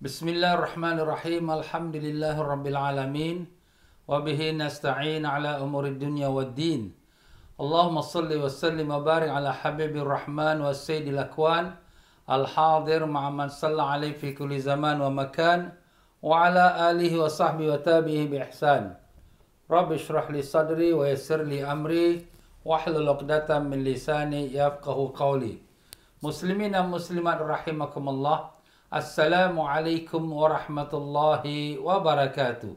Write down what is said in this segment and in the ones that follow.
بسم الله الرحمن الرحيم الحمد لله رب العالمين وبه نستعين على أمور الدنيا والدين اللهم صل وسلم وبارك على حبيب الرحمن والسيد الأكوان الحاضر مع من صلى عليه في كل زمان ومكان وعلى آله وصحبه وتابعه بإحسان رب اشرح لي صدري ويسر لي أمري واحلل عقدة من لساني يفقه قولي مسلمين مسلمات رحمكم الله Assalamualaikum warahmatullahi wabarakatuh.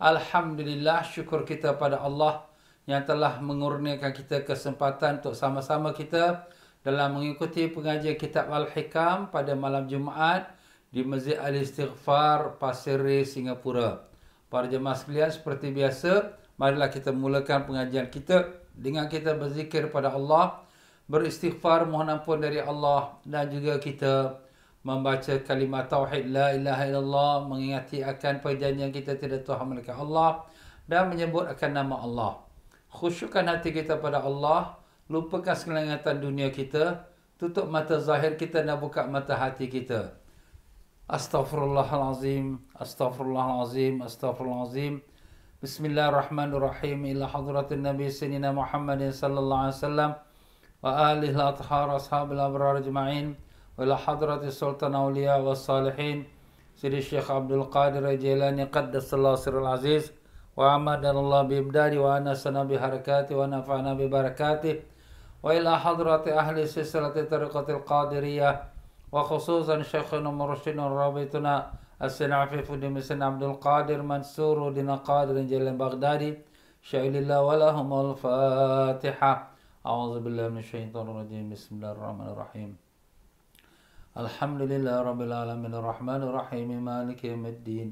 Alhamdulillah syukur kita pada Allah yang telah mengurniakan kita kesempatan untuk sama-sama kita dalam mengikuti pengajian kitab Al-Hikam pada malam Jumaat di Masjid Al-Istighfar Pasir Ris Singapura. Para jemaah sekalian seperti biasa, marilah kita mulakan pengajian kita dengan kita berzikir pada Allah, beristighfar mohon ampun dari Allah dan juga kita berdoa membaca kalimat tauhid la ilaha illallah mengingati akan perjanjian kita tidak tuhan melainkan Allah dan menyebut akan nama Allah khusyukkan hati kita pada Allah lupakan segala dunia kita tutup mata zahir kita dan buka mata hati kita astaghfirullahalazim astaghfirullahalazim astaghfirullahalazim Bismillahirrahmanirrahim ila hadratin Nabi Sayyidina Muhammadin sallallahu alaihi wasallam wa alihi athhar ashabil abrar ajma'in وإلى حضرة السلطان أولياء والصالحين سيدي الشيخ عبد القادر الجيلاني قدس الله سر العزيز وأمدنا الله بإبداره وأنسنا بحركاته ونفعنا ببركاته وإلى حضرة أهل سلسلة طريقة القادرية وخصوصا شيخنا مرشدنا رابطنا السنعفيف دمسن عبد القادر منصور دين قادر جل بغدادي شعل الله ولهم الفاتحة أعوذ بالله من الشيطان الرجيم بسم الله الرحمن الرحيم الحمد لله رب العالمين الرحمن الرحيم مالك يوم الدين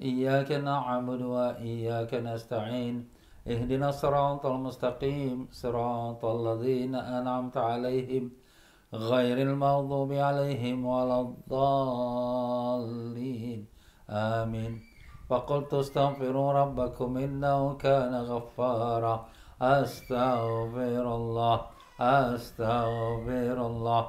إياك نعبد وإياك نستعين اهدنا الصراط المستقيم صراط الذين أنعمت عليهم غير المغضوب عليهم ولا الضالين آمين فقلت استغفروا ربكم إنه كان غفارا أستغفر الله أستغفر الله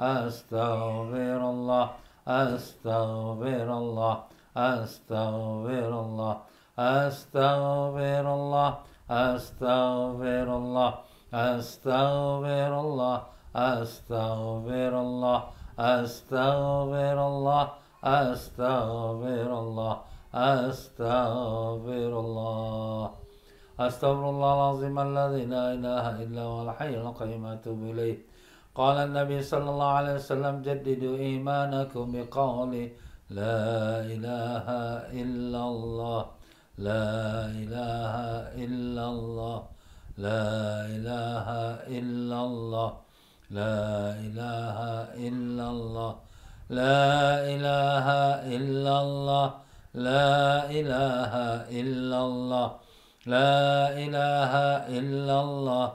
أستغفر الله أستغفر الله أستغفر الله أستغفر الله أستغفر الله أستغفر الله أستغفر الله أستغفر الله أستغفر الله أستغفر الله أستغفر الله العظيم الذي لا إله إلا هو الحي القيوم أتوب إليه قال النبي صلى الله عليه وسلم جددوا إيمانكم بقول لا إله إلا الله لا إله إلا الله لا إله إلا الله لا إله إلا الله لا إله إلا الله لا إله إلا الله لا إله إلا الله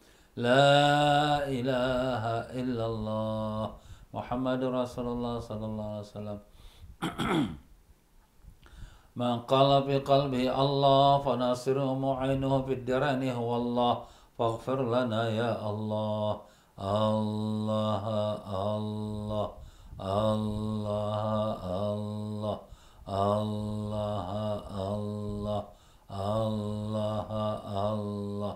لا إله إلا الله محمد رسول الله صلى الله عليه وسلم من قال في قلبه الله فناصره معينه في الدرن هو الله فاغفر لنا يا الله الله الله الله الله الله الله الله الله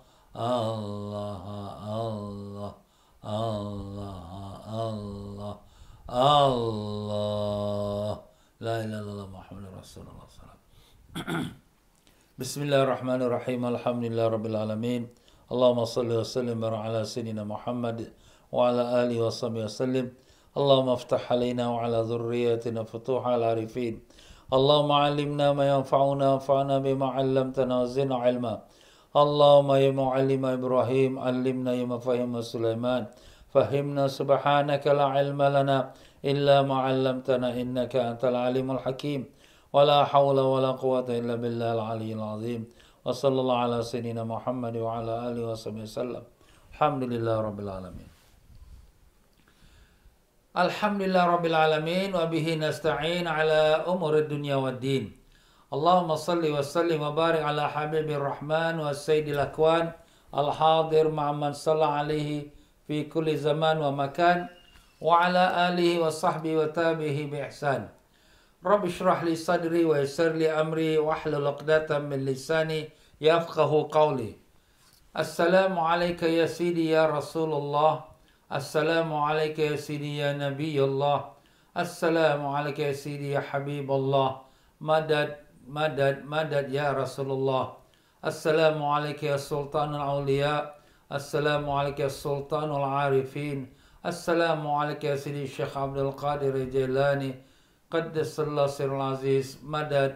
الله الله الله الله الله لا إله إلا الله محمد رسول الله صلى الله عليه وسلم بسم الله الرحمن الرحيم الحمد لله رب العالمين اللهم صل وسلم على سيدنا محمد وعلى آله وصحبه وسلم اللهم افتح علينا وعلى ذريتنا فتوح العارفين اللهم علمنا ما ينفعنا وانفعنا بما علمتنا وزدنا علما اللهم يا معلم إبراهيم علمنا يا مفهم سليمان فهمنا سبحانك لا علم لنا إلا ما علمتنا إنك أنت العليم الحكيم ولا حول ولا قوة إلا بالله العلي العظيم وصلى الله على سيدنا محمد وعلى آله وصحبه وسلم الحمد لله رب العالمين الحمد لله رب العالمين وبه نستعين على أمور الدنيا والدين اللهم صل وسلم وبارك على حبيب الرحمن والسيد الأكوان الحاضر مع من صلى عليه في كل زمان ومكان وعلى آله وصحبه وتابعه بإحسان رب اشرح لي صدري ويسر لي أمري واحلل عقدة من لساني يفقه قولي السلام عليك يا سيدي يا رسول الله السلام عليك يا سيدي يا نبي الله السلام عليك يا سيدي يا حبيب الله مدد مدد مدد يا رسول الله السلام عليك يا سلطان الأولياء السلام عليك يا سلطان العارفين السلام عليك يا سيدي الشيخ عبد القادر الجيلاني قدس الله سر العزيز مدد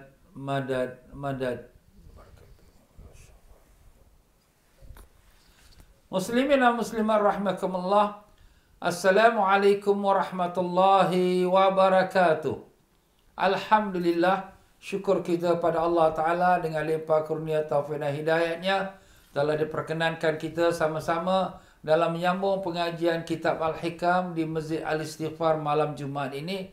مدد مدد مسلمين ومسلمات رحمكم الله السلام عليكم ورحمة الله وبركاته الحمد لله Syukur kita pada Allah Ta'ala dengan lepa kurnia taufiq dan hidayatnya telah diperkenankan kita sama-sama dalam menyambung pengajian kitab Al-Hikam di Masjid Al-Istighfar malam Jumaat ini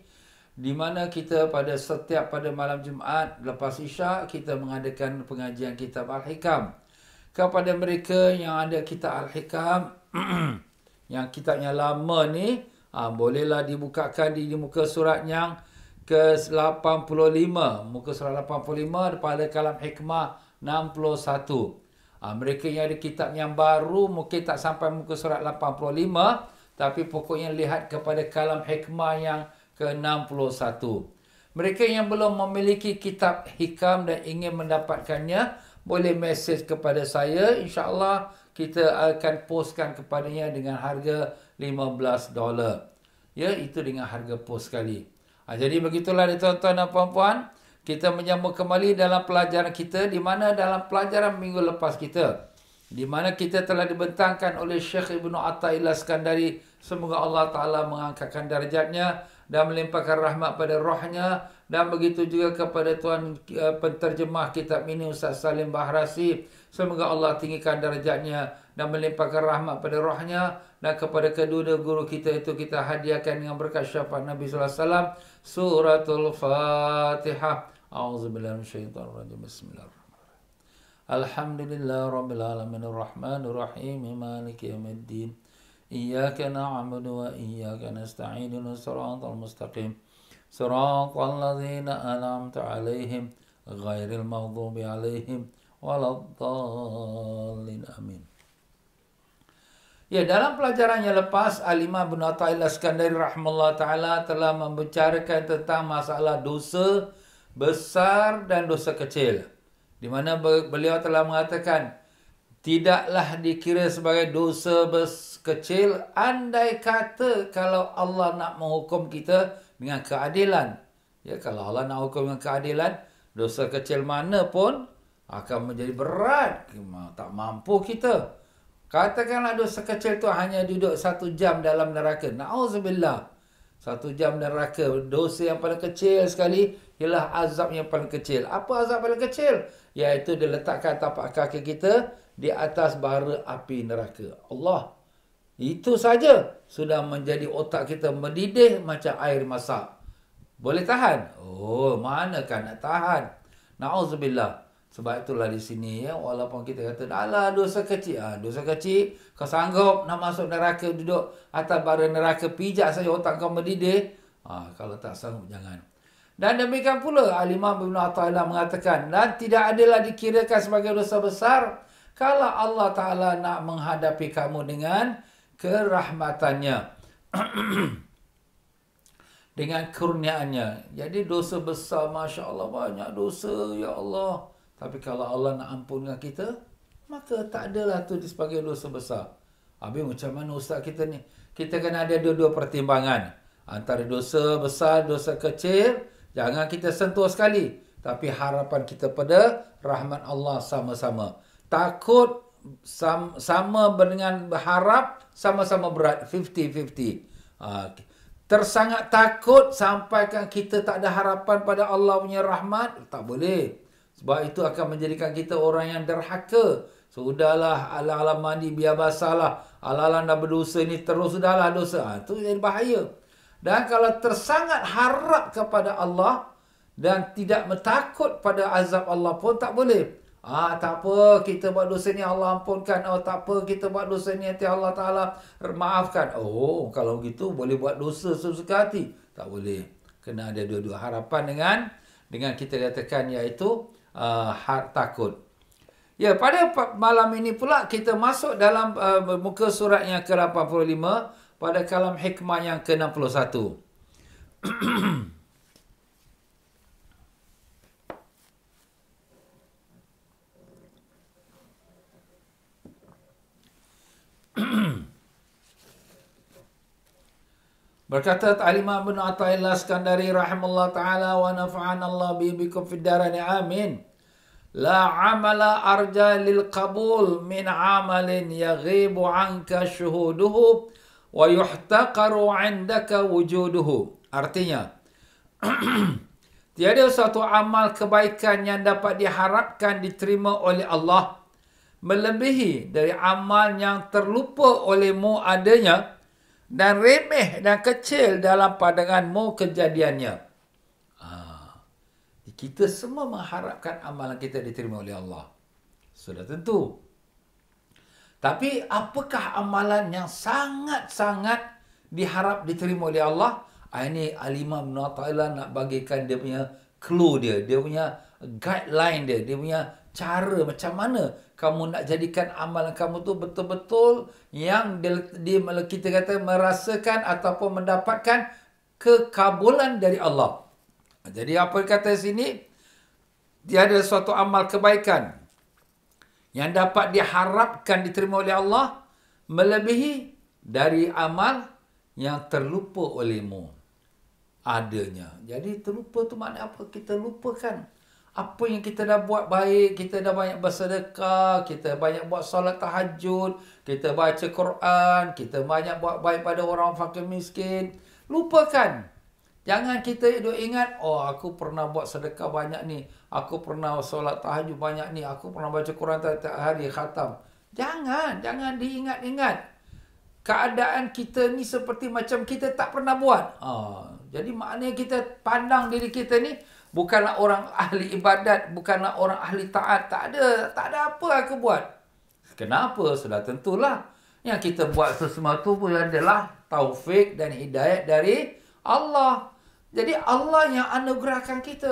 di mana kita pada setiap pada malam Jumaat lepas Isyak kita mengadakan pengajian kitab Al-Hikam. Kepada mereka yang ada kitab Al-Hikam yang kitabnya lama ni ha, bolehlah dibukakan di muka surat yang ke 85 muka surat 85 daripada kalam hikmah 61 ha, ah, mereka yang ada kitab yang baru mungkin tak sampai muka surat 85 tapi pokoknya lihat kepada kalam hikmah yang ke 61 mereka yang belum memiliki kitab hikam dan ingin mendapatkannya boleh mesej kepada saya insyaallah kita akan postkan kepadanya dengan harga 15 dolar ya itu dengan harga post sekali Ha, jadi begitulah ya tuan-tuan dan puan-puan. Kita menyambung kembali dalam pelajaran kita. Di mana dalam pelajaran minggu lepas kita. Di mana kita telah dibentangkan oleh Syekh Ibn Atta'illah Skandari. Semoga Allah Ta'ala mengangkatkan darjatnya. Dan melimpahkan rahmat pada rohnya. Dan begitu juga kepada Tuan uh, Penterjemah Kitab ini Ustaz Salim Bahrasi. Semoga Allah tinggikan darjatnya. Dan melimpahkan rahmat pada rohnya dan kepada kedua guru kita itu kita hadiahkan dengan berkat syafaat Nabi sallallahu alaihi wasallam suratul Fatihah. Auzubillahi minasyaitonirrajim. Bismillahirrahmanirrahim. Alhamdulillah rabbil alaminir rahmanir rahim maliki yaumiddin. Iyyaka na'budu wa iyyaka nasta'in ihdinas mustaqim. Siratal ladzina an'amta 'alaihim ghairil maghdubi 'alaihim waladdallin. Amin. Ya, dalam pelajaran yang lepas, alimah bin Atta'il Askandari rahmatullah ta'ala telah membicarakan tentang masalah dosa besar dan dosa kecil. Di mana beliau telah mengatakan, tidaklah dikira sebagai dosa kecil andai kata kalau Allah nak menghukum kita dengan keadilan. Ya, kalau Allah nak hukum dengan keadilan, dosa kecil mana pun akan menjadi berat. Tak mampu Kita. Katakanlah dosa kecil tu hanya duduk satu jam dalam neraka. Na'udzubillah. Satu jam neraka. Dosa yang paling kecil sekali ialah azab yang paling kecil. Apa azab paling kecil? Iaitu diletakkan tapak kaki kita di atas bara api neraka. Allah. Itu saja sudah menjadi otak kita mendidih macam air masak. Boleh tahan? Oh, manakah nak tahan? Na'udzubillah. Sebab itulah di sini ya walaupun kita kata Allah dosa kecil ah dosa kecil kau sanggup nak masuk neraka duduk atas bara neraka pijak saja otak kau mendidih ah kalau tak sanggup jangan dan demikian pula Al-Imam Ibn Atta'illah mengatakan Dan tidak adalah dikirakan sebagai dosa besar Kalau Allah Ta'ala nak menghadapi kamu dengan kerahmatannya Dengan kurniaannya Jadi dosa besar Masya Allah banyak dosa Ya Allah tapi kalau Allah nak ampunkan kita, maka tak adalah tu di sebagai dosa besar. Habis macam mana ustaz kita ni? Kita kena ada dua-dua pertimbangan. Antara dosa besar, dosa kecil, jangan kita sentuh sekali. Tapi harapan kita pada rahmat Allah sama-sama. Takut sama dengan berharap sama-sama berat. 50-50. Ha, Tersangat takut sampaikan kita tak ada harapan pada Allah punya rahmat. Tak boleh. 50-50. Sebab itu akan menjadikan kita orang yang derhaka. Sudahlah ala alam mandi biar basahlah. Alam-alam dah berdosa ini terus sudahlah dosa. Ha, itu jadi bahaya. Dan kalau tersangat harap kepada Allah dan tidak takut pada azab Allah pun tak boleh. Ah ha, tak apa kita buat dosa ni Allah ampunkan. Oh tak apa kita buat dosa ni hati Allah Taala maafkan. Oh kalau gitu boleh buat dosa sesuka hati. Tak boleh. Kena ada dua-dua harapan dengan dengan kita katakan iaitu uh, takut. Ya, pada malam ini pula kita masuk dalam uh, muka surat yang ke-85 pada kalam hikmah yang ke-61. mm Berkata Alimah bin Atta'illah Skandari rahimahullah ta'ala wa nafa'ana Allah bi'ibikum fiddarani amin. La amala arja lil kabul min amalin yaghibu anka syuhuduhu wa yuhtaqaru indaka wujuduhu. Artinya, tiada satu amal kebaikan yang dapat diharapkan diterima oleh Allah melebihi dari amal yang terlupa olehmu adanya dan remeh dan kecil dalam pandanganmu kejadiannya. Ha. Kita semua mengharapkan amalan kita diterima oleh Allah. Sudah tentu. Tapi apakah amalan yang sangat-sangat diharap diterima oleh Allah? Ha, ini Al-Imam Ta'ala nak bagikan dia punya clue dia. Dia punya guideline dia. Dia punya cara macam mana kamu nak jadikan amalan kamu tu betul-betul yang di, kita kata merasakan ataupun mendapatkan kekabulan dari Allah. Jadi apa yang kata sini? Dia ada suatu amal kebaikan yang dapat diharapkan diterima oleh Allah melebihi dari amal yang terlupa olehmu adanya. Jadi terlupa tu makna apa? Kita lupakan apa yang kita dah buat baik, kita dah banyak bersedekah, kita banyak buat solat tahajud, kita baca Quran, kita banyak buat baik pada orang fakir miskin. Lupakan. Jangan kita hidup ingat, oh aku pernah buat sedekah banyak ni. Aku pernah solat tahajud banyak ni. Aku pernah baca Quran setiap hari khatam. Jangan, jangan diingat-ingat. Keadaan kita ni seperti macam kita tak pernah buat. Ha, jadi maknanya kita pandang diri kita ni, bukanlah orang ahli ibadat, bukanlah orang ahli taat. Tak ada, tak ada apa aku buat. Kenapa? Sudah tentulah. Yang kita buat sesuatu pun adalah taufik dan hidayat dari Allah. Jadi Allah yang anugerahkan kita.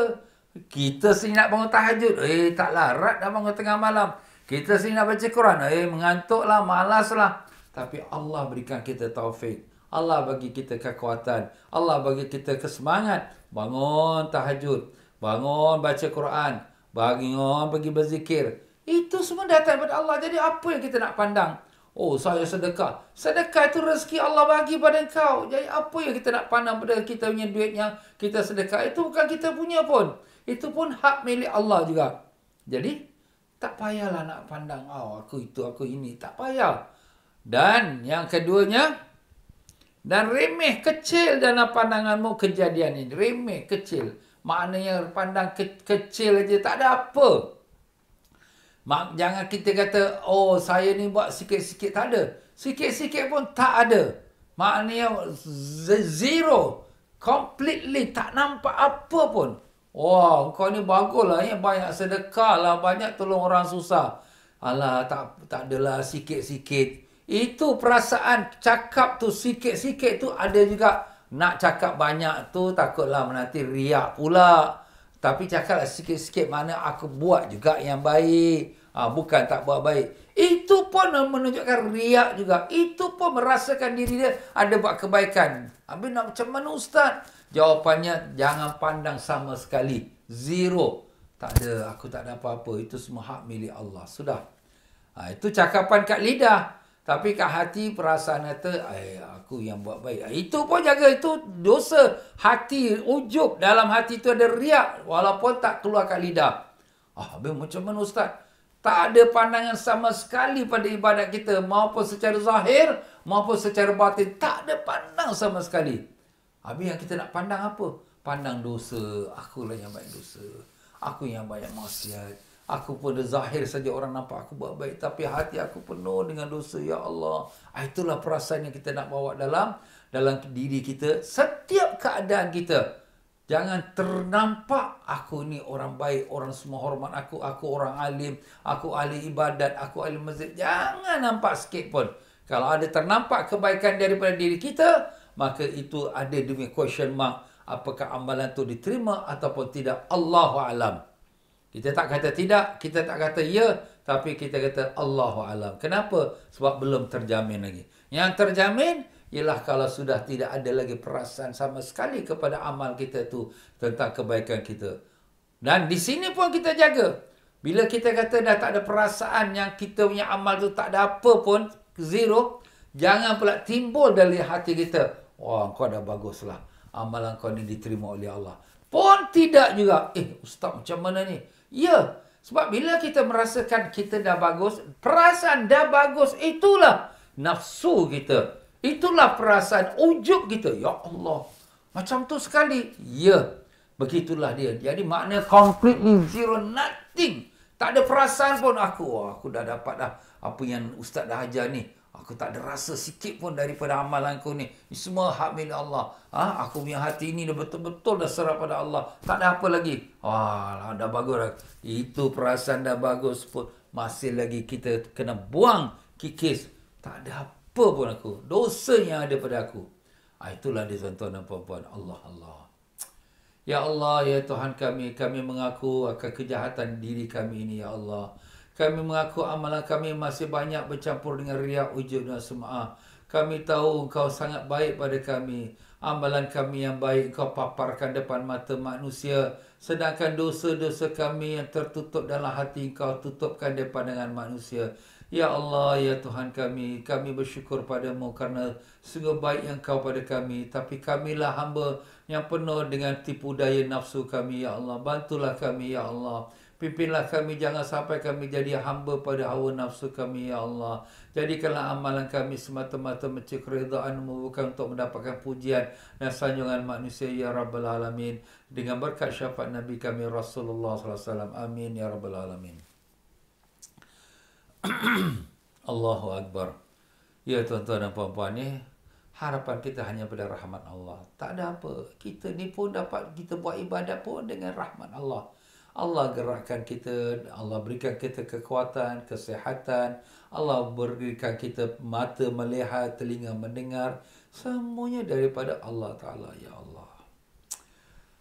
Kita sini nak bangun tahajud. Eh, tak larat dah bangun tengah malam. Kita sini nak baca Quran. Eh, mengantuklah, malaslah. Tapi Allah berikan kita taufik. Allah bagi kita kekuatan. Allah bagi kita kesemangat. Bangun tahajud. Bangun baca Quran. Bangun pergi berzikir. Itu semua datang daripada Allah. Jadi apa yang kita nak pandang? Oh saya sedekah. Sedekah itu rezeki Allah bagi pada kau. Jadi apa yang kita nak pandang pada kita punya duitnya. Kita sedekah. Itu bukan kita punya pun. Itu pun hak milik Allah juga. Jadi tak payahlah nak pandang. Oh aku itu aku ini. Tak payah. Dan yang keduanya. Dan remeh kecil dalam pandanganmu kejadian ini. Remeh kecil. Maknanya pandang ke- kecil aja tak ada apa. Mak, jangan kita kata, oh saya ni buat sikit-sikit. Tak ada. Sikit-sikit pun tak ada. Maknanya zero. Completely tak nampak apa pun. Wah, wow, kau ni bagus lah. Ya. Banyak sedekah lah. Banyak tolong orang susah. Alah, tak, tak adalah sikit-sikit. Itu perasaan cakap tu sikit-sikit tu ada juga nak cakap banyak tu takutlah nanti riak pula. Tapi cakaplah sikit-sikit mana aku buat juga yang baik. Ha, bukan tak buat baik. Itu pun menunjukkan riak juga. Itu pun merasakan diri dia ada buat kebaikan. Habis nak macam mana Ustaz? Jawapannya jangan pandang sama sekali. Zero. Tak ada. Aku tak ada apa-apa. Itu semua hak milik Allah. Sudah. Ha, itu cakapan kat lidah. Tapi kat hati perasaan kata, aku yang buat baik. Ah, itu pun jaga. Itu dosa hati ujub. Dalam hati itu ada riak. Walaupun tak keluar kat lidah. Ah, habis macam mana Ustaz? Tak ada pandangan sama sekali pada ibadat kita. Maupun secara zahir, maupun secara batin. Tak ada pandang sama sekali. Habis yang kita nak pandang apa? Pandang dosa. Akulah yang banyak dosa. Aku yang banyak maksiat. Aku pun ada zahir saja orang nampak aku buat baik. Tapi hati aku penuh dengan dosa. Ya Allah. Ah, itulah perasaan yang kita nak bawa dalam dalam diri kita. Setiap keadaan kita. Jangan ternampak aku ni orang baik. Orang semua hormat aku. Aku orang alim. Aku ahli ibadat. Aku ahli masjid. Jangan nampak sikit pun. Kalau ada ternampak kebaikan daripada diri kita. Maka itu ada demi question mark. Apakah amalan tu diterima ataupun tidak. Allahu'alam. Alam. Kita tak kata tidak, kita tak kata ya, tapi kita kata Allahu alam. Kenapa? Sebab belum terjamin lagi. Yang terjamin ialah kalau sudah tidak ada lagi perasaan sama sekali kepada amal kita tu tentang kebaikan kita. Dan di sini pun kita jaga. Bila kita kata dah tak ada perasaan yang kita punya amal tu tak ada apa pun, zero, jangan pula timbul dari hati kita. Wah, kau dah baguslah. Amalan kau ni diterima oleh Allah. Pun tidak juga. Eh, ustaz macam mana ni? Ya, sebab bila kita merasakan kita dah bagus, perasaan dah bagus itulah nafsu kita. Itulah perasaan ujub kita. Ya Allah. Macam tu sekali. Ya. Begitulah dia. Jadi makna completely zero nothing. Tak ada perasaan pun aku. Wah, aku dah dapat dah apa yang ustaz dah ajar ni. Aku tak ada rasa sikit pun daripada amalan kau ni. ni. Semua hak milik Allah. Ha? Aku punya hati ini, dah betul-betul dah serah pada Allah. Tak ada apa lagi. Wah, dah bagus dah. Itu perasaan dah bagus pun. Masih lagi kita kena buang kikis. Tak ada apa pun aku. Dosa yang ada pada aku. Ha, itulah dia tuan-tuan dan puan-puan. Allah, Allah. Ya Allah, Ya Tuhan kami. Kami mengaku akan kejahatan diri kami ini, Ya Allah. Kami mengaku amalan kami masih banyak bercampur dengan riak ujub dan sema'ah. Kami tahu engkau sangat baik pada kami. Amalan kami yang baik kau paparkan depan mata manusia. Sedangkan dosa-dosa kami yang tertutup dalam hati engkau tutupkan depan dengan manusia. Ya Allah, Ya Tuhan kami, kami bersyukur padamu kerana sungguh baik yang kau pada kami. Tapi kamilah hamba yang penuh dengan tipu daya nafsu kami, Ya Allah. Bantulah kami, Ya Allah. Pimpinlah kami jangan sampai kami jadi hamba pada hawa nafsu kami ya Allah. Jadikanlah amalan kami semata-mata mencari keridhaan bukan untuk mendapatkan pujian dan sanjungan manusia ya Rabbal alamin dengan berkat syafaat Nabi kami Rasulullah sallallahu alaihi wasallam. Amin ya Rabbal alamin. Allahu akbar. Ya tuan-tuan dan puan-puan ni, harapan kita hanya pada rahmat Allah. Tak ada apa. Kita ni pun dapat kita buat ibadat pun dengan rahmat Allah. Allah gerakkan kita, Allah berikan kita kekuatan, kesihatan, Allah berikan kita mata melihat, telinga mendengar, semuanya daripada Allah Taala ya Allah.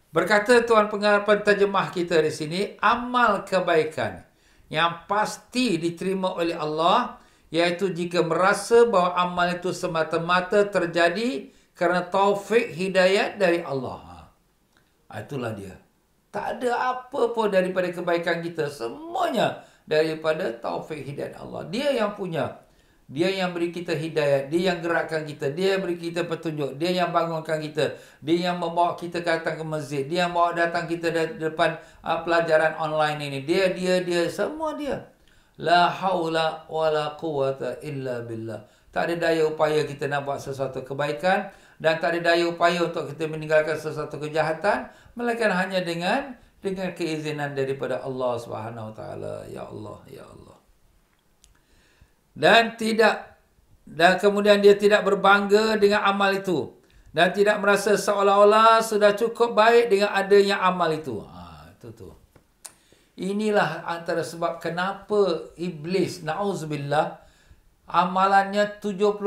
Berkata tuan pengarah penterjemah kita di sini, amal kebaikan yang pasti diterima oleh Allah iaitu jika merasa bahawa amal itu semata-mata terjadi kerana taufik hidayat dari Allah. Ha, itulah dia. Tak ada apa pun daripada kebaikan kita. Semuanya daripada taufik hidayat Allah. Dia yang punya. Dia yang beri kita hidayat. Dia yang gerakkan kita. Dia yang beri kita petunjuk. Dia yang bangunkan kita. Dia yang membawa kita datang ke masjid. Dia yang bawa datang kita dari depan ah, pelajaran online ini. Dia, dia, dia. Semua dia. La hawla wa la quwata illa billah. Tak ada daya upaya kita nak buat sesuatu kebaikan dan tak ada daya upaya untuk kita meninggalkan sesuatu kejahatan melainkan hanya dengan dengan keizinan daripada Allah Subhanahu taala ya Allah ya Allah dan tidak dan kemudian dia tidak berbangga dengan amal itu dan tidak merasa seolah-olah sudah cukup baik dengan adanya amal itu ha itu tu inilah antara sebab kenapa iblis naudzubillah hmm amalannya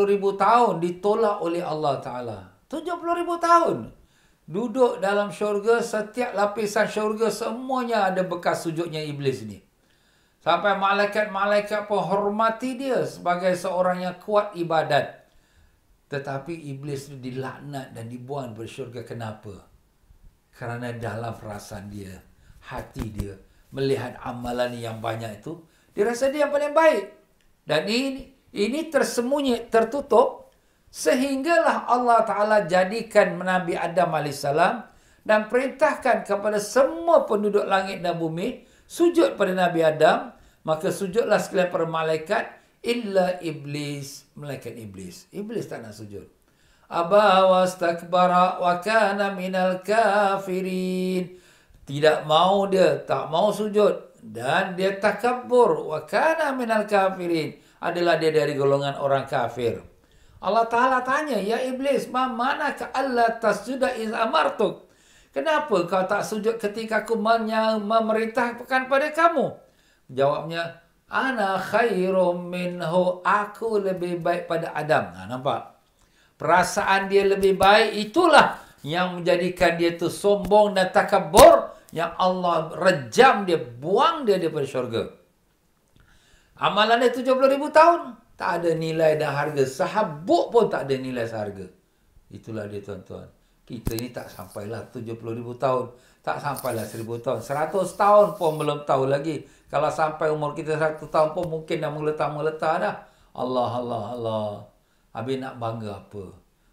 ribu tahun ditolak oleh Allah Ta'ala. ribu tahun. Duduk dalam syurga, setiap lapisan syurga semuanya ada bekas sujudnya iblis ni. Sampai malaikat-malaikat pun hormati dia sebagai seorang yang kuat ibadat. Tetapi iblis itu dilaknat dan dibuang dari syurga. Kenapa? Kerana dalam perasaan dia, hati dia melihat amalan yang banyak itu, dia rasa dia yang paling baik. Dan ini ini tersembunyi tertutup sehinggalah Allah taala jadikan Nabi Adam alaihissalam dan perintahkan kepada semua penduduk langit dan bumi sujud pada Nabi Adam maka sujudlah sekalian para malaikat illa iblis malaikat iblis iblis tak nak sujud aba wastakbara wa kana minal kafirin tidak mau dia tak mau sujud dan dia takabur wa kana minal kafirin adalah dia dari golongan orang kafir. Allah Ta'ala tanya, Ya Iblis, ma mana ke Allah tasjuda iz amartuk? Kenapa kau tak sujud ketika aku memerintahkan pada kamu? Jawabnya, Ana khairu minhu, aku lebih baik pada Adam. Ha, nampak? Perasaan dia lebih baik itulah yang menjadikan dia tu sombong dan takabur yang Allah rejam dia, buang dia daripada syurga. Amalan dia 70,000 tahun. Tak ada nilai dan harga. Sahabuk pun tak ada nilai seharga. Itulah dia tuan-tuan. Kita ini tak sampailah 70,000 tahun. Tak sampailah 1,000 tahun. 100 tahun pun belum tahu lagi. Kalau sampai umur kita 100 tahun pun mungkin dah meletak-meletak dah. Allah, Allah, Allah. Habis nak bangga apa?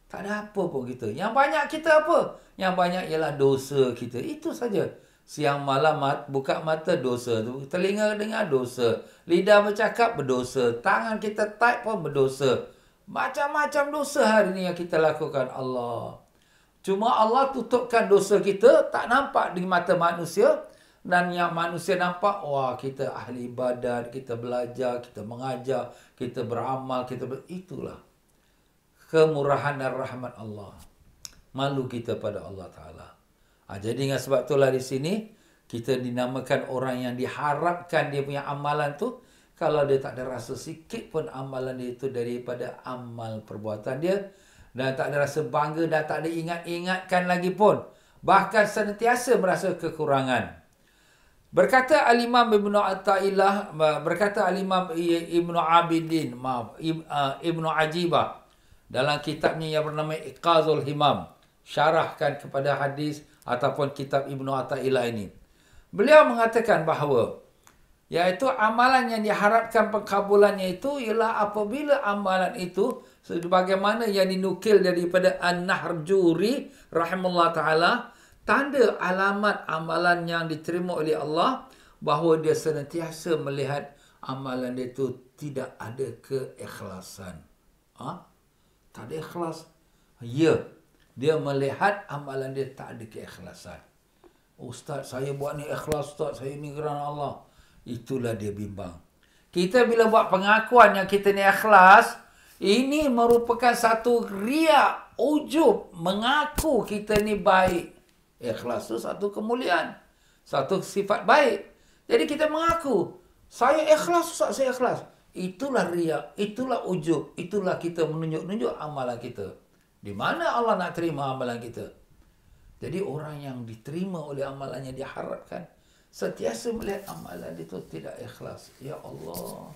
Tak ada apa pun kita. Yang banyak kita apa? Yang banyak ialah dosa kita. Itu saja siang malam mat buka mata dosa tu, telinga dengar dosa, lidah bercakap berdosa, tangan kita type pun berdosa. Macam-macam dosa hari ni yang kita lakukan Allah. Cuma Allah tutupkan dosa kita tak nampak di mata manusia dan yang manusia nampak wah kita ahli ibadat, kita belajar, kita mengajar, kita beramal, kita ber... itulah kemurahan dan rahmat Allah. Malu kita pada Allah Taala. Ha, jadi dengan sebab itulah di sini, kita dinamakan orang yang diharapkan dia punya amalan tu kalau dia tak ada rasa sikit pun amalan dia itu daripada amal perbuatan dia. Dan tak ada rasa bangga dan tak ada ingat-ingatkan lagi pun. Bahkan sentiasa merasa kekurangan. Berkata alimam imam Ibn Atta'illah, berkata alimam imam Ibn Abidin, maaf, uh, Ibn Ajibah. Dalam kitabnya yang bernama Iqazul Himam. Syarahkan kepada hadis ataupun kitab Ibnu Athaillah ini. Beliau mengatakan bahawa iaitu amalan yang diharapkan pengkabulannya itu ialah apabila amalan itu sebagaimana yang dinukil daripada An-Nahrjuri rahimallahu taala tanda alamat amalan yang diterima oleh Allah bahawa dia senantiasa melihat amalan dia itu tidak ada keikhlasan. Ha? Tak ada ikhlas. Ya, dia melihat amalan dia tak ada keikhlasan. Ustaz, saya buat ni ikhlas, Ustaz. Saya ni kerana Allah. Itulah dia bimbang. Kita bila buat pengakuan yang kita ni ikhlas, ini merupakan satu riak, ujub, mengaku kita ni baik. Ikhlas tu satu kemuliaan. Satu sifat baik. Jadi kita mengaku, saya ikhlas, Ustaz. Saya ikhlas. Itulah riak, itulah ujub, itulah kita menunjuk-nunjuk amalan kita. Di mana Allah nak terima amalan kita? Jadi orang yang diterima oleh amalannya diharapkan sentiasa melihat amalan itu tidak ikhlas. Ya Allah,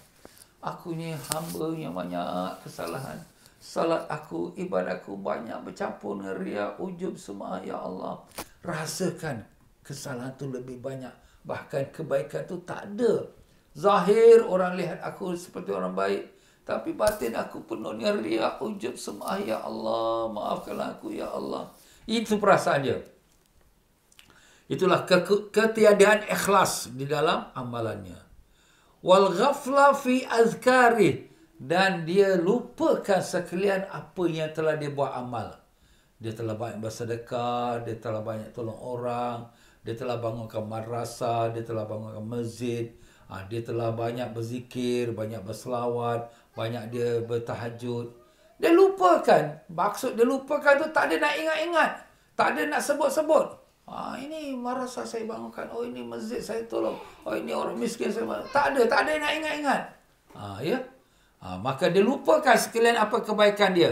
aku ni hamba yang banyak kesalahan. Salat aku, ibadahku banyak bercampur dengan ria, ujub semua. Ya Allah, rasakan kesalahan tu lebih banyak. Bahkan kebaikan tu tak ada. Zahir orang lihat aku seperti orang baik. Tapi batin aku penuh dengan riak ujub semah. Ya Allah, maafkan aku, Ya Allah. Itu perasaan dia. Itulah ke- ketiadaan ikhlas di dalam amalannya. Wal ghafla fi azkari. Dan dia lupakan sekalian apa yang telah dia buat amal. Dia telah banyak bersedekah, dia telah banyak tolong orang, dia telah bangunkan madrasah, dia telah bangunkan masjid, ah, dia telah banyak berzikir, banyak berselawat, banyak dia bertahajud. Dia lupakan. Maksud dia lupakan tu tak ada nak ingat-ingat. Tak ada nak sebut-sebut. Ha, ini merasa saya bangunkan. Oh ini masjid saya tolong. Oh ini orang miskin saya bangunkan. Tak ada. Tak ada nak ingat-ingat. Ha, ya? Ha, maka dia lupakan sekalian apa kebaikan dia.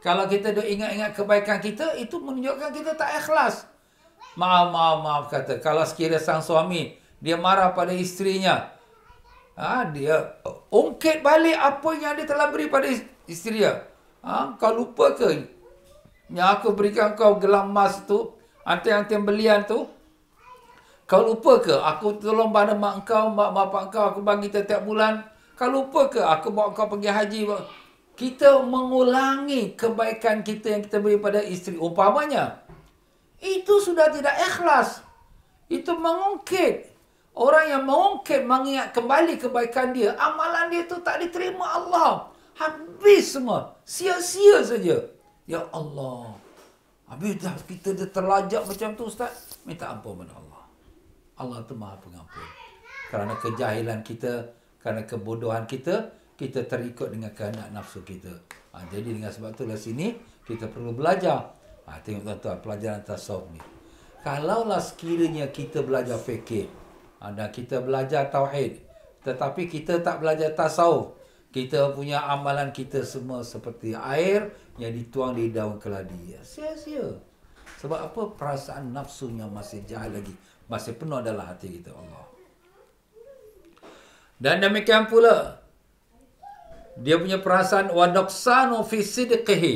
Kalau kita dah ingat-ingat kebaikan kita, itu menunjukkan kita tak ikhlas. Maaf, maaf, maaf kata. Kalau sekiranya sang suami, dia marah pada isterinya ha, dia ungkit balik apa yang dia telah beri pada isteri dia. Ha, kau lupa ke yang aku berikan kau gelang emas tu, anting-anting belian tu? Kau lupa ke aku tolong pada mak kau, mak bapak kau aku bagi tiap bulan? Kau lupa ke aku bawa kau pergi haji? Kita mengulangi kebaikan kita yang kita beri pada isteri. Umpamanya, itu sudah tidak ikhlas. Itu mengungkit. Orang yang mengungkit, mengingat kembali kebaikan dia, amalan dia tu tak diterima Allah. Habis semua. Sia-sia saja. Ya Allah. Habis dah kita dah terlajak macam tu Ustaz. Minta ampun kepada Allah. Allah tu maha pengampun. Kerana kejahilan kita, kerana kebodohan kita, kita terikut dengan kehendak nafsu kita. Ha, jadi dengan sebab tu lah sini, kita perlu belajar. Ha, tengok tuan-tuan, pelajaran tasawuf ni. Kalaulah sekiranya kita belajar fikir, ada kita belajar tauhid tetapi kita tak belajar tasawuf. Kita punya amalan kita semua seperti air yang dituang di daun keladi. Ya, sia-sia. Sebab apa perasaan nafsunya masih jahat lagi. Masih penuh adalah hati kita Allah. Dan demikian pula. Dia punya perasaan. Wadoksanu fi sidqihi.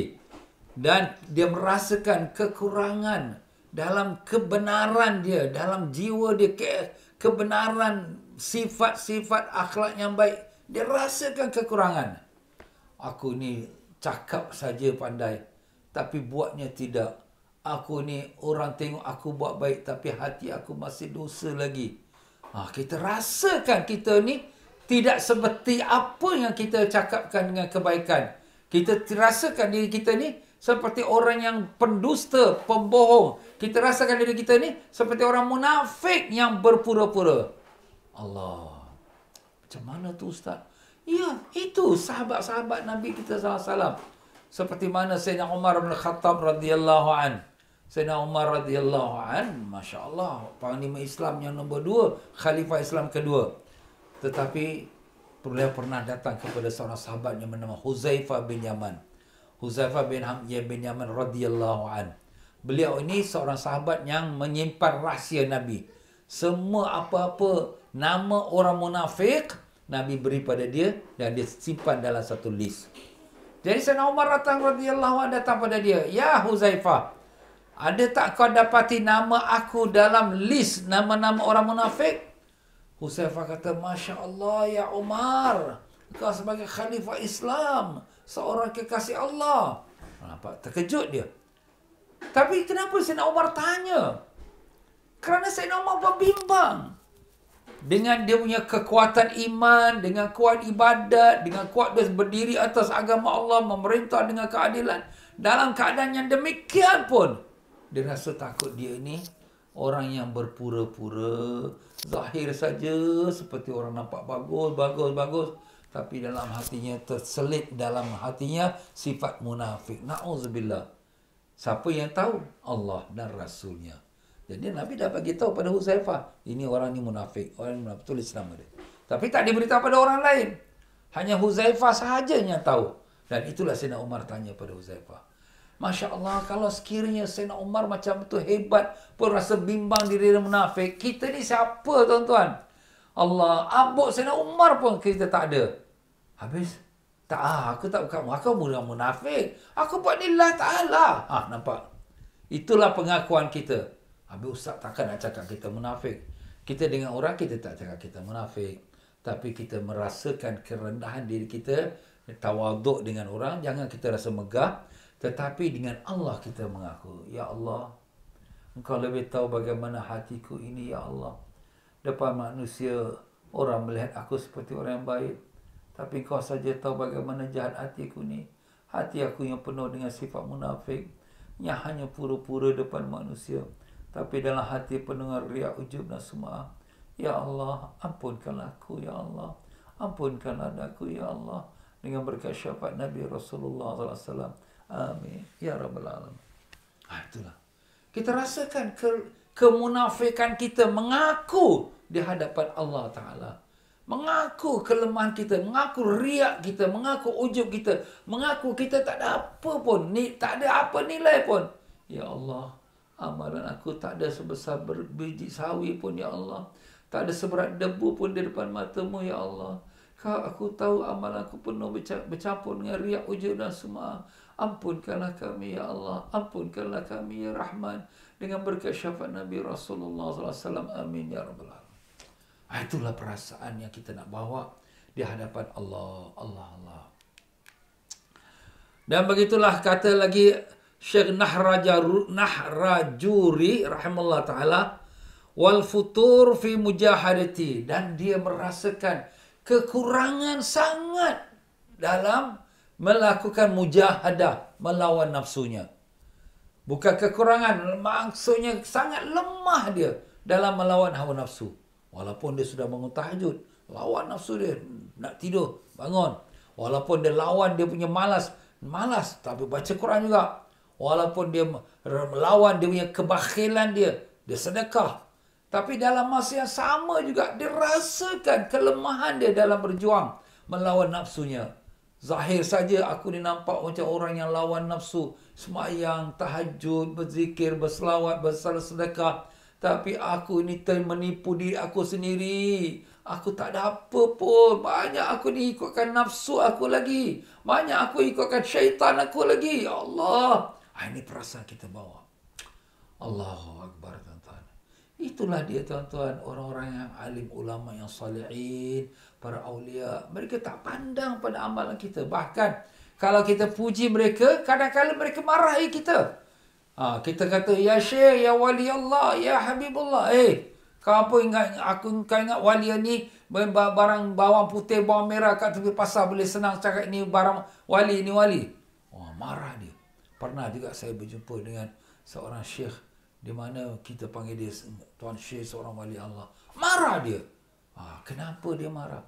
Dan dia merasakan kekurangan dalam kebenaran dia, dalam jiwa dia, ke- kebenaran sifat-sifat akhlak yang baik, dia rasakan kekurangan. Aku ni cakap saja pandai, tapi buatnya tidak. Aku ni orang tengok aku buat baik, tapi hati aku masih dosa lagi. Ha, kita rasakan kita ni tidak seperti apa yang kita cakapkan dengan kebaikan. Kita rasakan diri kita ni seperti orang yang pendusta, pembohong. Kita rasakan diri kita ni seperti orang munafik yang berpura-pura. Allah. Macam mana tu ustaz? Ya, itu sahabat-sahabat Nabi kita salam-salam. Seperti mana Sayyidina Umar bin Khattab radhiyallahu an. Sayyidina Umar radhiyallahu an, masya-Allah, panglima Islam yang nombor dua, khalifah Islam kedua. Tetapi beliau pernah datang kepada seorang sahabat yang bernama Huzaifah bin Yaman. Huzaifah bin Hamzah ya, bin Yaman radhiyallahu an. Beliau ini seorang sahabat yang menyimpan rahsia Nabi. Semua apa-apa nama orang munafik Nabi beri pada dia dan dia simpan dalam satu list. Jadi Sayyidina Umar datang radhiyallahu an datang pada dia, "Ya Huzaifah, ada tak kau dapati nama aku dalam list nama-nama orang munafik? Husefa kata, Masya Allah ya Umar. Kau sebagai khalifah Islam seorang kekasih Allah. Ah, nampak terkejut dia. Tapi kenapa Sayyidina Umar tanya? Kerana Sayyidina Umar berbimbang. Dengan dia punya kekuatan iman, dengan kuat ibadat, dengan kuat dia berdiri atas agama Allah, memerintah dengan keadilan. Dalam keadaan yang demikian pun, dia rasa takut dia ni orang yang berpura-pura, zahir saja seperti orang nampak bagus, bagus, bagus tapi dalam hatinya terselit dalam hatinya sifat munafik. Nauzubillah. Siapa yang tahu? Allah dan Rasulnya. Jadi Nabi dah bagi tahu pada Huzaifah, ini orang ni munafik, orang ni munafik tulis nama dia. Tapi tak diberitahu pada orang lain. Hanya Huzaifah sahaja yang tahu. Dan itulah Sayyidina Umar tanya pada Huzaifah. Masya Allah, kalau sekiranya Sayyidina Umar macam tu hebat, pun rasa bimbang diri dia munafik, kita ni siapa tuan-tuan? Allah Abu ah, Sayyidina Umar pun kita tak ada Habis Tak ah, aku tak kamu Aku muda munafik Aku buat ni lah ta'ala Ah nampak Itulah pengakuan kita Habis Ustaz takkan nak cakap kita munafik Kita dengan orang kita tak cakap kita munafik Tapi kita merasakan kerendahan diri kita Tawaduk dengan orang Jangan kita rasa megah Tetapi dengan Allah kita mengaku Ya Allah Engkau lebih tahu bagaimana hatiku ini Ya Allah depan manusia orang melihat aku seperti orang yang baik tapi kau saja tahu bagaimana jahat hatiku ni hati aku yang penuh dengan sifat munafik yang hanya pura-pura depan manusia tapi dalam hati pendengar dengan riak ujub dan semua ya Allah ampunkanlah aku ya Allah ampunkanlah aku ya Allah dengan berkat syafaat Nabi Rasulullah Sallallahu Alaihi Wasallam. amin ya rabbal alamin ah itulah kita rasakan ke kemunafikan kita mengaku di hadapan Allah Ta'ala. Mengaku kelemahan kita, mengaku riak kita, mengaku ujub kita, mengaku kita tak ada apa pun, ni, tak ada apa nilai pun. Ya Allah, amalan aku tak ada sebesar berbiji sawi pun, Ya Allah. Tak ada seberat debu pun di depan matamu, Ya Allah. Kau aku tahu amalan aku penuh bercampur dengan riak ujub dan semua. Ampunkanlah kami, Ya Allah. Ampunkanlah kami, Ya Rahman dengan berkat syafaat Nabi Rasulullah SAW. Amin ya Rabbal Alamin. Ah, itulah perasaan yang kita nak bawa di hadapan Allah. Allah Allah. Dan begitulah kata lagi Syekh Nahraja Nahrajuri rahimallahu taala wal futur fi mujahadati dan dia merasakan kekurangan sangat dalam melakukan mujahadah melawan nafsunya. Bukan kekurangan. Maksudnya sangat lemah dia dalam melawan hawa nafsu. Walaupun dia sudah bangun tahajud. Lawan nafsu dia. Nak tidur. Bangun. Walaupun dia lawan dia punya malas. Malas. Tapi baca Quran juga. Walaupun dia melawan dia punya kebakilan dia. Dia sedekah. Tapi dalam masa yang sama juga. Dia rasakan kelemahan dia dalam berjuang. Melawan nafsunya. Zahir saja aku ni nampak macam orang yang lawan nafsu. Semayang, tahajud, berzikir, berselawat, bersalah sedekah. Tapi aku ni menipu diri aku sendiri. Aku tak ada apa pun. Banyak aku ni ikutkan nafsu aku lagi. Banyak aku ikutkan syaitan aku lagi. Ya Allah. Ah, ini perasaan kita bawa. Allahu Akbar. Itulah dia tuan-tuan orang-orang yang alim ulama yang salehin para aulia. Mereka tak pandang pada amalan kita. Bahkan kalau kita puji mereka, kadang-kadang mereka marahi kita. Ha, kita kata, ya syekh, ya wali Allah, ya Habibullah. Eh, kau apa ingat, aku kau ingat wali ni barang bawang putih, bawang merah kat tepi pasar boleh senang cakap ni barang wali, ni wali. Wah, marah dia. Pernah juga saya berjumpa dengan seorang syekh di mana kita panggil dia Tuan Syekh seorang wali Allah. Marah dia. Ha, kenapa dia marah?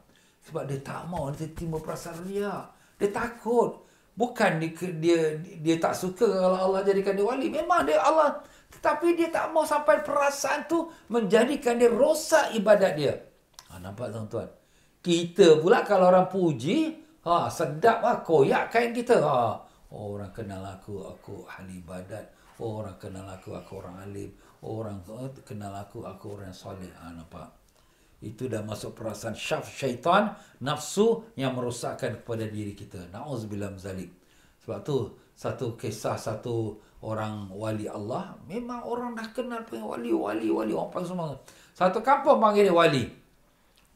Sebab dia tak mahu dia timbul perasaan dia. Dia takut. Bukan dia, dia, dia tak suka kalau Allah jadikan dia wali. Memang dia Allah. Tetapi dia tak mahu sampai perasaan tu menjadikan dia rosak ibadat dia. Ha, nampak tuan-tuan? Kita pula kalau orang puji, ha, ah, sedap lah koyak kain kita. Ha. orang kenal aku, aku ahli ibadat. Orang kenal aku, aku orang alim. Orang kenal aku, aku orang salih. Ha, ah, nampak? Itu dah masuk perasaan syaf syaitan, nafsu yang merosakkan kepada diri kita. Na'uzubillah mzalik. Sebab tu satu kisah satu orang wali Allah, memang orang dah kenal punya wali, wali, wali, orang panggil semua. Satu kampung panggil dia wali.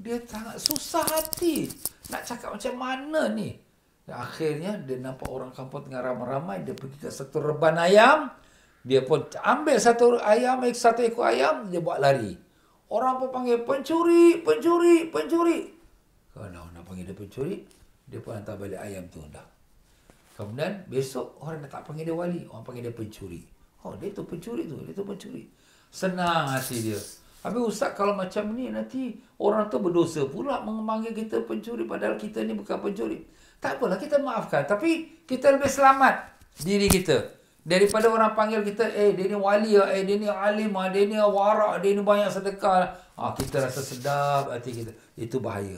Dia sangat susah hati nak cakap macam mana ni. Akhirnya dia nampak orang kampung tengah ramai-ramai, dia pergi ke satu reban ayam, dia pun ambil satu ayam, eh, satu ekor ayam, dia buat lari. Orang pun panggil pencuri, pencuri, pencuri. Kalau nak nak panggil dia pencuri, dia pun hantar balik ayam tu dah. Kemudian besok orang tak panggil dia wali, orang panggil dia pencuri. Oh, dia tu pencuri tu, dia tu pencuri. Senang hati dia. Habis ustaz kalau macam ni nanti orang tu berdosa pula memanggil kita pencuri padahal kita ni bukan pencuri. Tak apalah kita maafkan tapi kita lebih selamat diri kita. Daripada orang panggil kita, eh dia ni wali lah, eh dia ni alim lah, dia ni warak, dia ni banyak sedekah lah. Ha, kita rasa sedap hati kita. Itu bahaya.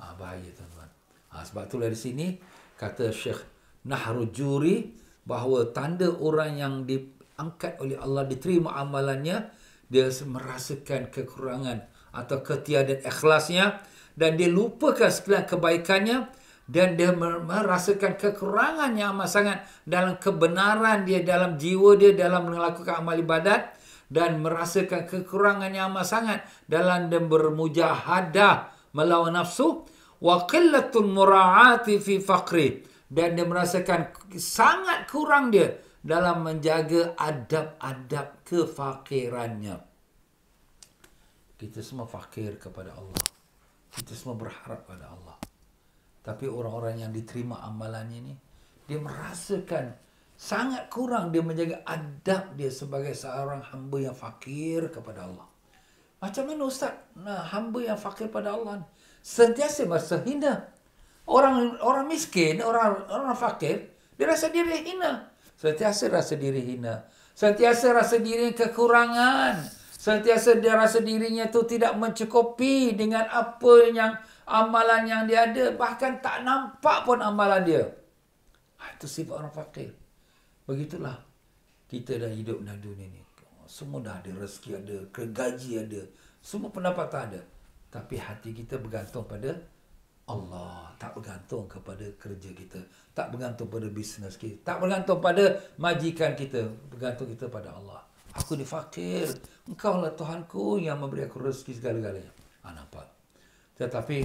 Ha, bahaya tuan-tuan. Ha, sebab itulah di sini, kata Syekh Nahrujuri, bahawa tanda orang yang diangkat oleh Allah, diterima amalannya, dia merasakan kekurangan atau ketiadaan ikhlasnya dan dia lupakan sekalian kebaikannya, dan dia merasakan kekurangan yang amat sangat dalam kebenaran dia dalam jiwa dia dalam melakukan amal ibadat dan merasakan kekurangan yang amat sangat dalam dan bermujahadah melawan nafsu wa qillatul mura'ati fi faqri dan dia merasakan sangat kurang dia dalam menjaga adab-adab kefakirannya kita semua fakir kepada Allah kita semua berharap pada Allah tapi orang-orang yang diterima amalannya ni, dia merasakan sangat kurang dia menjaga adab dia sebagai seorang hamba yang fakir kepada Allah. Macam mana Ustaz? Nah, hamba yang fakir kepada Allah sentiasa merasa hina. Orang orang miskin, orang orang fakir, dia rasa diri hina. Sentiasa rasa diri hina. Sentiasa rasa diri kekurangan. Sentiasa dia rasa dirinya tu tidak mencukupi dengan apa yang amalan yang dia ada bahkan tak nampak pun amalan dia ha, itu sifat orang fakir begitulah kita dah hidup dalam dunia ni semua dah ada rezeki ada kegaji ada semua pendapatan ada tapi hati kita bergantung pada Allah tak bergantung kepada kerja kita tak bergantung pada bisnes kita tak bergantung pada majikan kita bergantung kita pada Allah aku ni fakir engkau lah Tuhanku yang memberi aku rezeki segala-galanya ah, nampak tetapi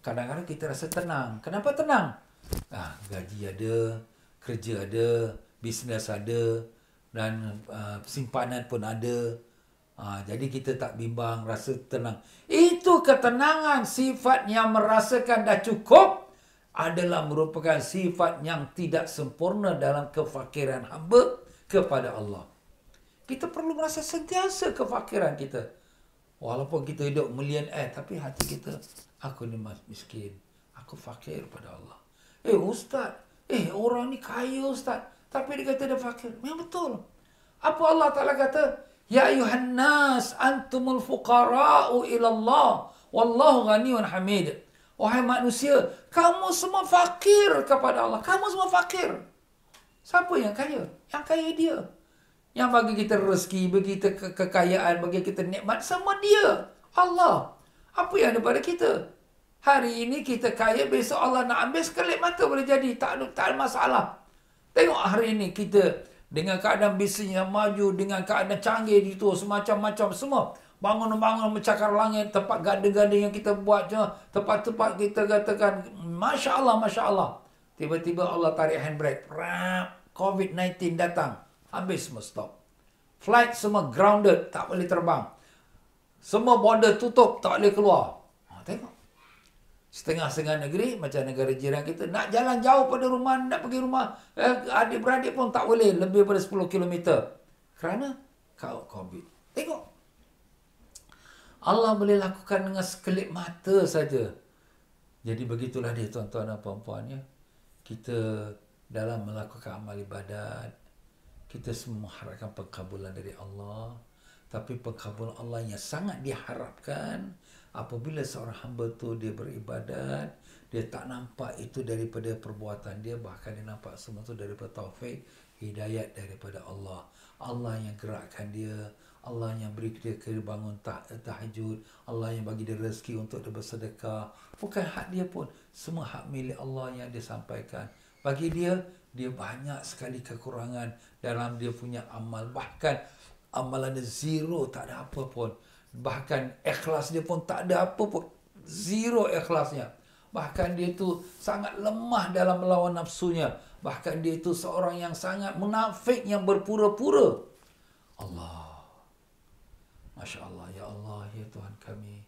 kadang-kadang kita rasa tenang. Kenapa tenang? Ah, gaji ada, kerja ada, bisnes ada dan uh, simpanan pun ada. Ah, jadi kita tak bimbang, rasa tenang. Itu ketenangan sifat yang merasakan dah cukup adalah merupakan sifat yang tidak sempurna dalam kefakiran hamba kepada Allah. Kita perlu merasa sentiasa kefakiran kita. Walaupun kita hidup million eh tapi hati kita aku ni mas miskin. Aku fakir pada Allah. Eh ustaz, eh orang ni kaya ustaz tapi dia kata dia fakir. Memang betul. Apa Allah Taala kata? Ya ayuhan nas antumul fuqara'u ila Allah wallahu ghaniyun hamid. Wahai manusia, kamu semua fakir kepada Allah. Kamu semua fakir. Siapa yang kaya? Yang kaya dia yang bagi kita rezeki, bagi kita ke- kekayaan, bagi kita nikmat semua dia. Allah. Apa yang ada pada kita? Hari ini kita kaya, besok Allah nak ambil sekelip mata boleh jadi. Tak ada, tak ada masalah. Tengok hari ini kita dengan keadaan bisnes yang maju, dengan keadaan canggih itu, semacam-macam semua. Bangun-bangun mencakar langit, tempat gading-gading yang kita buat, tempat-tempat kita katakan, Masya Allah, Masya Allah. Tiba-tiba Allah tarik handbrake. Rap, COVID-19 datang. Habis semua stop. Flight semua grounded, tak boleh terbang. Semua border tutup, tak boleh keluar. Ha, tengok. Setengah-setengah negeri, macam negara jiran kita, nak jalan jauh pada rumah, nak pergi rumah. Eh, adik-beradik pun tak boleh, lebih daripada 10 km. Kerana kau COVID. Tengok. Allah boleh lakukan dengan sekelip mata saja. Jadi begitulah dia tuan-tuan dan puan-puan ya. Kita dalam melakukan amal ibadat, kita semua mengharapkan pengkabulan dari Allah tapi pengkabulan Allah yang sangat diharapkan apabila seorang hamba tu dia beribadat dia tak nampak itu daripada perbuatan dia bahkan dia nampak semua itu daripada taufik hidayat daripada Allah Allah yang gerakkan dia Allah yang beri dia bangun tah- tahajud Allah yang bagi dia rezeki untuk dia bersedekah bukan hak dia pun semua hak milik Allah yang dia sampaikan bagi dia dia banyak sekali kekurangan dalam dia punya amal bahkan amalannya zero tak ada apa pun bahkan ikhlas dia pun tak ada apa pun zero ikhlasnya bahkan dia itu sangat lemah dalam melawan nafsunya bahkan dia itu seorang yang sangat menafik yang berpura-pura Allah Masya Allah Ya Allah Ya Tuhan kami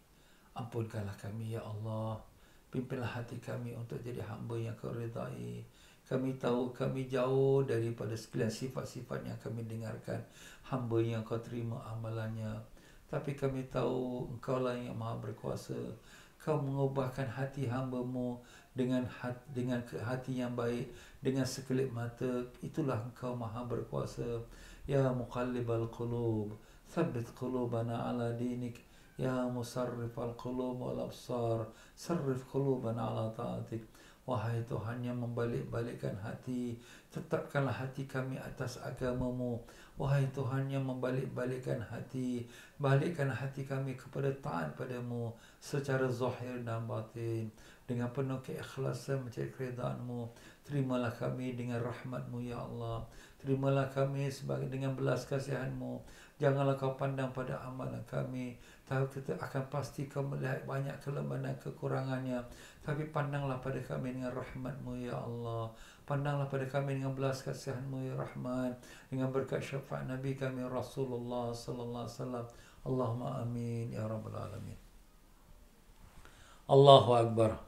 Ampunkanlah kami Ya Allah Pimpinlah hati kami untuk jadi hamba yang kau redai kami tahu kami jauh daripada sekalian sifat-sifat yang kami dengarkan hamba yang kau terima amalannya tapi kami tahu engkau lah yang maha berkuasa kau mengubahkan hati hamba-Mu dengan hati, dengan hati yang baik dengan sekelip mata itulah engkau maha berkuasa ya muqallibal qulub thabbit qulubana ala dinik ya musarrifal qulub wal absar sarrif qulubana ala ta'atik Wahai Tuhan yang membalik-balikkan hati, tetapkanlah hati kami atas agamamu. Wahai Tuhan yang membalik-balikkan hati, balikkan hati kami kepada taat padamu secara zahir dan batin. Dengan penuh keikhlasan mencari keredaanmu, terimalah kami dengan rahmatmu, Ya Allah. Terimalah kami sebagai dengan belas kasihanmu. Janganlah kau pandang pada amalan kami tahu kita akan pasti kau melihat banyak kelemahan dan kekurangannya. Tapi pandanglah pada kami dengan rahmatmu, Ya Allah. Pandanglah pada kami dengan belas kasihanmu, Ya Rahman. Dengan berkat syafaat Nabi kami, Rasulullah Sallallahu Alaihi Wasallam. Allahumma amin, Ya Rabbul Alamin. Allahu Akbar.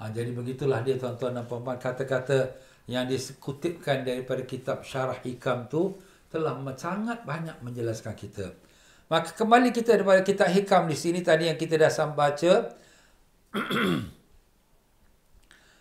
Ha, jadi begitulah dia tuan-tuan dan puan-puan. Kata-kata yang disekutipkan daripada kitab Syarah Hikam tu telah sangat banyak menjelaskan kita. Kita. Maka kembali kita daripada kitab hikam di sini tadi yang kita dah sama baca.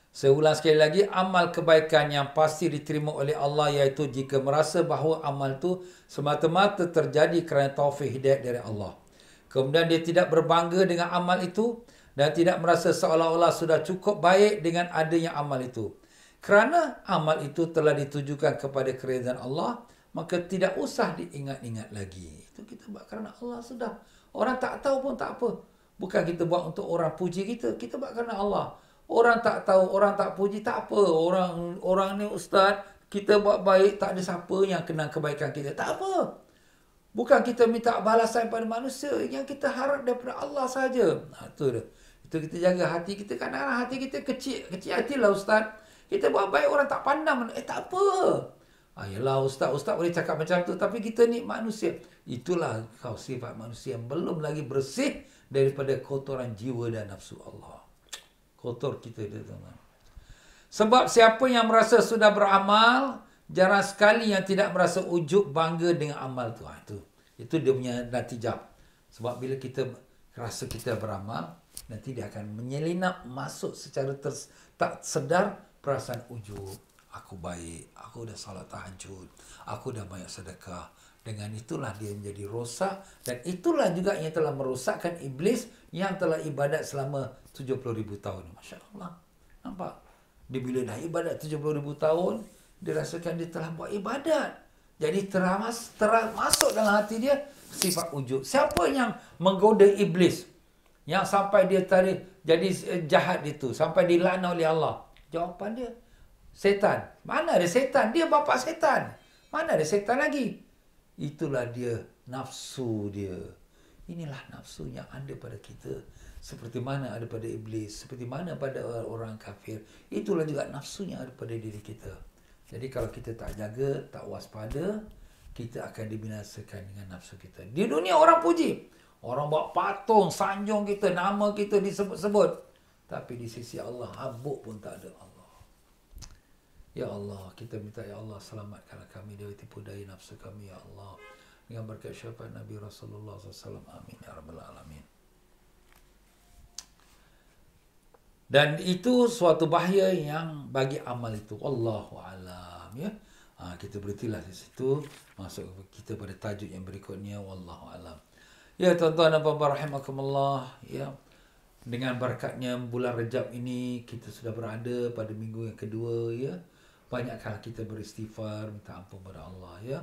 Saya ulang sekali lagi, amal kebaikan yang pasti diterima oleh Allah iaitu jika merasa bahawa amal itu semata-mata terjadi kerana taufik hidayat dari Allah. Kemudian dia tidak berbangga dengan amal itu dan tidak merasa seolah-olah sudah cukup baik dengan adanya amal itu. Kerana amal itu telah ditujukan kepada kerajaan Allah, maka tidak usah diingat-ingat lagi. Itu kita buat kerana Allah sudah. Orang tak tahu pun tak apa. Bukan kita buat untuk orang puji kita. Kita buat kerana Allah. Orang tak tahu, orang tak puji, tak apa. Orang orang ni ustaz, kita buat baik, tak ada siapa yang kenal kebaikan kita. Tak apa. Bukan kita minta balasan pada manusia. Yang kita harap daripada Allah saja. Nah, ha, itu dia. Itu kita jaga hati kita. Kadang-kadang hati kita kecil. Kecil hati lah ustaz. Kita buat baik, orang tak pandang. Eh, tak apa. Tak apa. Ayolah ah, ustaz, ustaz boleh cakap macam tu tapi kita ni manusia. Itulah kau sifat manusia yang belum lagi bersih daripada kotoran jiwa dan nafsu Allah. Kotor kita itu teman. Sebab siapa yang merasa sudah beramal, jarang sekali yang tidak merasa ujuk bangga dengan amal tu. Ha, tu. Itu dia punya natijab. Sebab bila kita rasa kita beramal, nanti dia akan menyelinap masuk secara ter- tak sedar perasaan ujuk aku baik, aku dah salat tahajud, aku dah banyak sedekah. Dengan itulah dia menjadi rosak dan itulah juga yang telah merosakkan iblis yang telah ibadat selama ribu tahun. Masya Allah. Nampak? Dia bila dah ibadat ribu tahun, dia rasakan dia telah buat ibadat. Jadi teramas, masuk dalam hati dia sifat wujud. Siapa yang menggoda iblis? Yang sampai dia tarik jadi eh, jahat itu. Sampai dilana oleh Allah. Jawapan dia, Setan. Mana ada setan? Dia bapa setan. Mana ada setan lagi? Itulah dia nafsu dia. Inilah nafsu yang ada pada kita. Seperti mana ada pada iblis. Seperti mana pada orang kafir. Itulah juga nafsu yang ada pada diri kita. Jadi kalau kita tak jaga, tak waspada, kita akan dibinasakan dengan nafsu kita. Di dunia orang puji. Orang bawa patung, sanjung kita, nama kita disebut-sebut. Tapi di sisi Allah, habuk pun tak ada Allah. Ya Allah, kita minta Ya Allah selamatkanlah kami dari tipu daya nafsu kami Ya Allah. Dengan berkat syafaat Nabi Rasulullah SAW. Amin. Ya Rabbal Alamin. Dan itu suatu bahaya yang bagi amal itu. Allahu alam. Ya. Ha, kita beritilah di situ. Masuk kita pada tajuk yang berikutnya. Wallahu alam. Ya tuan-tuan dan puan-puan rahimakumullah. Ya. Dengan berkatnya bulan Rejab ini kita sudah berada pada minggu yang kedua ya banyak kali kita beristighfar minta ampun kepada Allah ya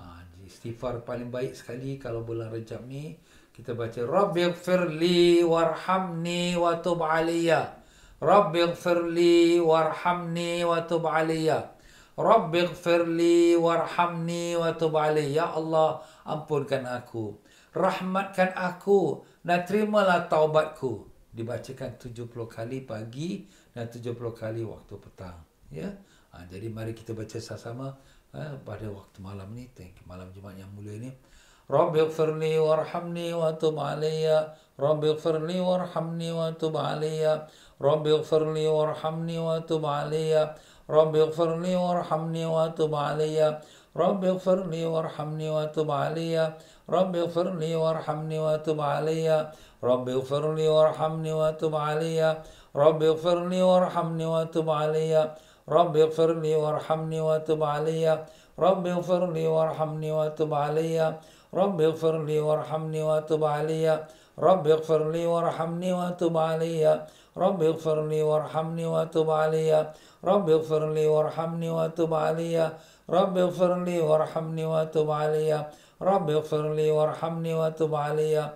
ha, istighfar paling baik sekali kalau bulan Rajab ni kita baca Rabbighfirli warhamni wa tub alayya Rabbighfirli warhamni wa tub alayya Rabbighfirli warhamni wa tub alayya ya Allah ampunkan aku rahmatkan aku dan terimalah taubatku dibacakan 70 kali pagi dan 70 kali waktu petang ya yeah? Ha, jadi mari kita baca sama-sama ha, pada waktu malam ni, thank you, malam Jumaat yang mulia ni. Rabbi ighfirli warhamni wa tub alayya. Rabbi ighfirli warhamni wa tub alayya. Rabbi ighfirli warhamni wa tub alayya. Rabbi ighfirli warhamni wa tub alayya. Rabbi ighfirli warhamni wa tub alayya. Rabbi ighfirli warhamni wa tub alayya. Rabbi ighfirli warhamni wa tub alayya. Rabbi ighfirli warhamni wa tub alayya. Rabbi رب اغفر لي وارحمني وتب علي رب اغفر لي وارحمني وتب علي رب اغفر لي وارحمني وتب علي رب اغفر لي وارحمني وتب علي رب اغفر لي وارحمني وتب علي رب اغفر لي وارحمني وتب علي رب اغفر لي وارحمني وتب علي رب اغفر لي وارحمني وتب علي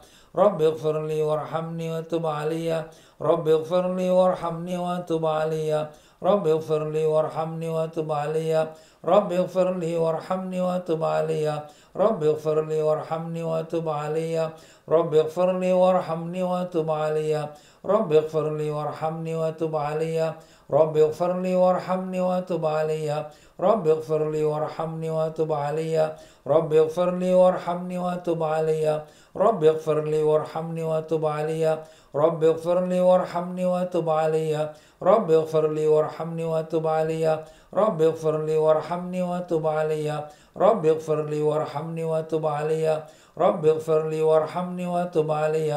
رب اغفر لي وارحمني وتب علي رب اغفر لي وارحمني وتب علي رب اغفر لي وارحمني وتب علي رب اغفر لي وارحمني وتب علي رب اغفر لي وارحمني وتب علي رب اغفر لي وارحمني وتب علي رب اغفر لي وارحمني وتب علي رب اغفر لي وارحمني وتب علي رب اغفر لي وارحمني وتب علي رب اغفر لي وارحمني وتب علي رب اغفر لي وارحمني وتب علي رب اغفر لي وارحمني وتب علي رب اغفر لي وارحمني وتب علي رب اغفر لي وارحمني وتب علي رب اغفر لي وارحمني وتب علي رب اغفر لي وارحمني وتب علي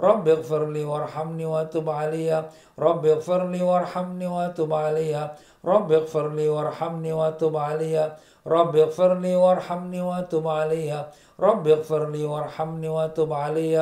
رب اغفر لي وارحمني وتب علي رب اغفر لي وارحمني وتب علي رب اغفر لي وارحمني وتب علي رب اغفر لي وارحمني وتب علي رب اغفر لي وارحمني وتب علي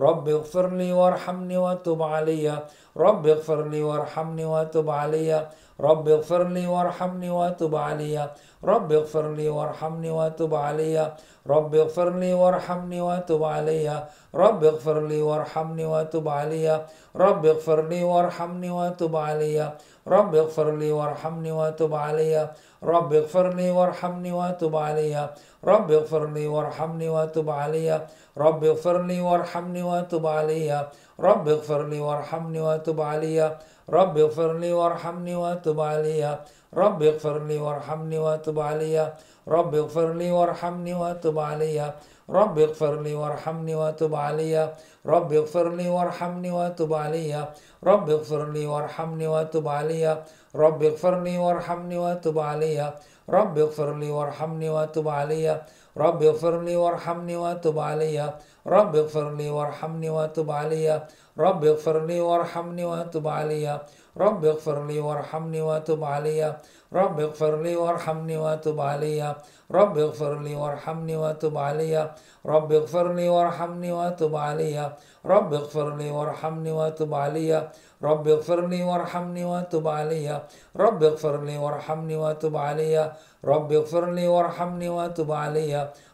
رب اغفر لي وارحمني وتب علي رب اغفر لي وارحمني وتب علي رب اغفر لي وارحمني وتب علي رب اغفر لي وارحمني وتب علي رب اغفر لي وارحمني وتب علي رب اغفر لي وارحمني وتب علي رب اغفر لي وارحمني وتب علي رب اغفر لي وارحمني وتب علي رب اغفر لي وارحمني وتب علي رب اغفر لي وارحمني وتب علي رب اغفر لي وارحمني وتب علي رب اغفر لي وارحمني وتب علي رب اغفر لي وارحمني وتب علي رب اغفر لي وارحمني وتب علي رب اغفر لي وارحمني وتب علي رب اغفر لي وارحمني وتب علي رب اغفر لي وارحمني وتب علي رب اغفر لي وارحمني وتب علي رب اغفر لي وارحمني وتب علي رب اغفر لي وارحمني وتب علي رب اغفر لي وارحمني وتب علي رب اغفر لي وارحمني وتب علي رب اغفر لي وارحمني وتب علي رب اغفر لي وارحمني وتب علي رب اغفر لي وارحمني وتب علي رب اغفر لي وارحمني وتب علي رب اغفر لي وارحمني وتب علي رب اغفر لي وارحمني وتب علي رب اغفر لي وارحمني وتب علي رب اغفر لي وارحمني وتب علي رب اغفر لي وارحمني وتب علي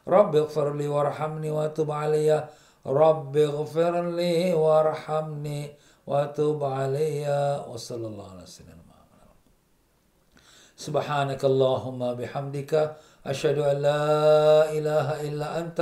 رب اغفر لي وارحمني وتب علي رب اغفر لي وارحمني وتب علي وصلى الله على سيدنا محمد سبحانك اللهم بحمدك أشهد أن لا إله إلا أنت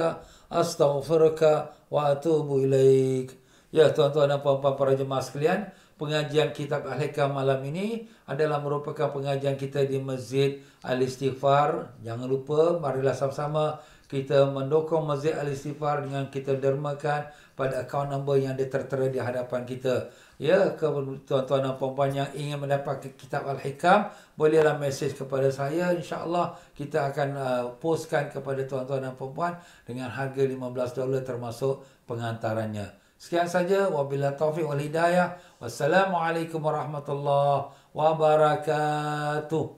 astaghfiruka wa atubu ilaik. Ya tuan-tuan dan puan-puan para jemaah sekalian, pengajian kitab Al-Hikam malam ini adalah merupakan pengajian kita di Masjid Al-Istighfar. Jangan lupa, marilah sama-sama kita mendukung Masjid Al-Istighfar dengan kita dermakan pada akaun nombor yang tertera di hadapan kita. Ya, tuan-tuan dan puan-puan yang ingin mendapatkan kitab Al-Hikam, bolehlah mesej kepada saya. InsyaAllah kita akan uh, postkan kepada tuan-tuan dan puan-puan dengan harga $15 termasuk pengantarannya. Sekian saja. Wabila taufiq wal hidayah. Wassalamualaikum warahmatullahi wabarakatuh.